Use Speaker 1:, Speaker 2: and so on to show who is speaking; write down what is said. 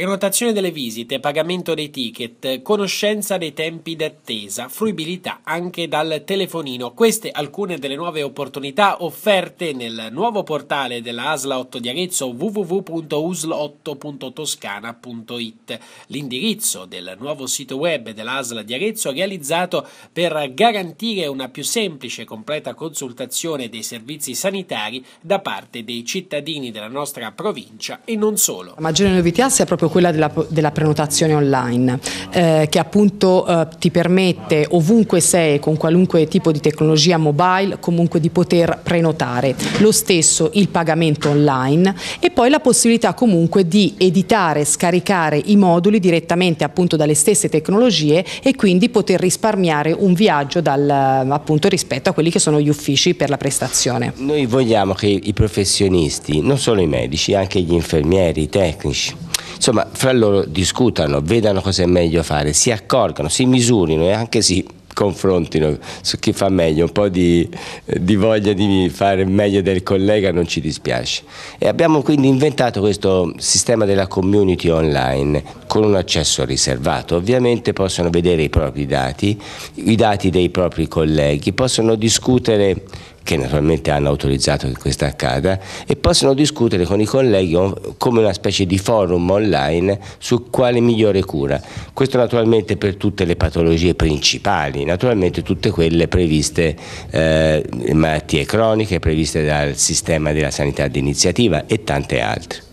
Speaker 1: prenotazione delle visite, pagamento dei ticket, conoscenza dei tempi d'attesa, fruibilità anche dal telefonino. Queste alcune delle nuove opportunità offerte nel nuovo portale della ASLA 8 di Arezzo www.usl8.toscana.it. L'indirizzo del nuovo sito web dell'ASLA di Arezzo è realizzato per garantire una più semplice e completa consultazione dei servizi sanitari da parte dei cittadini della nostra provincia e non solo.
Speaker 2: La maggiore novità sia proprio quella della, della prenotazione online, eh, che appunto eh, ti permette ovunque sei, con qualunque tipo di tecnologia mobile, comunque di poter prenotare. Lo stesso il pagamento online e poi la possibilità comunque di editare, scaricare i moduli direttamente appunto dalle stesse tecnologie e quindi poter risparmiare un viaggio dal, appunto, rispetto a quelli che sono gli uffici per la prestazione.
Speaker 3: Noi vogliamo che i professionisti, non solo i medici, anche gli infermieri, i tecnici, insomma fra loro discutano, vedano cosa è meglio fare, si accorgano, si misurino e anche si confrontino su chi fa meglio, un po' di, di, voglia di fare meglio del collega non ci dispiace. E abbiamo quindi inventato questo sistema della community online con un accesso riservato. Ovviamente possono vedere i propri dati, i dati dei propri colleghi, possono discutere che naturalmente hanno autorizzato che questo accada, e possono discutere con i colleghi come una specie di forum online su quale migliore cura. Questo naturalmente per tutte le patologie principali, naturalmente tutte quelle previste, eh, malattie croniche, previste dal sistema della sanità d'iniziativa e tante altre.